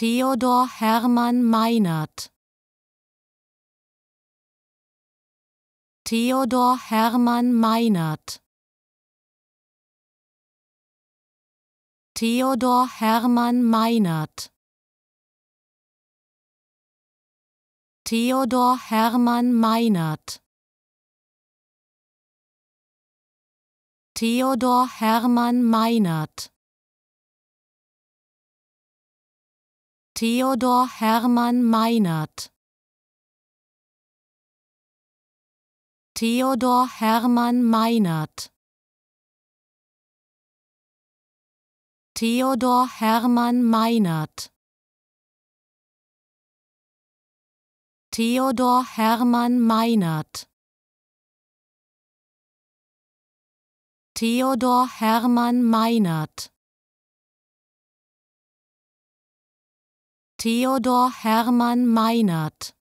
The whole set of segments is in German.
Theodor Hermann Meinert Theodor Hermann Meinert Theodor Hermann Meinert Theodor Hermann Meinert Theodor Hermann Meinert Theodor Hermann Meinert Theodor Hermann Meinert Theodor Hermann Meinert Theodor Hermann Meinert Theodor Hermann Meinert Theodor Hermann Meinert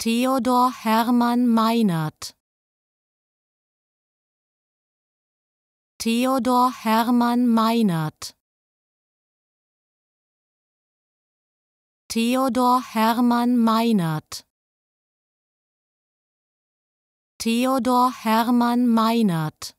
Theodor Hermann Meinert Theodor Hermann Meinert Theodor Hermann Meinert Theodor Hermann Meinert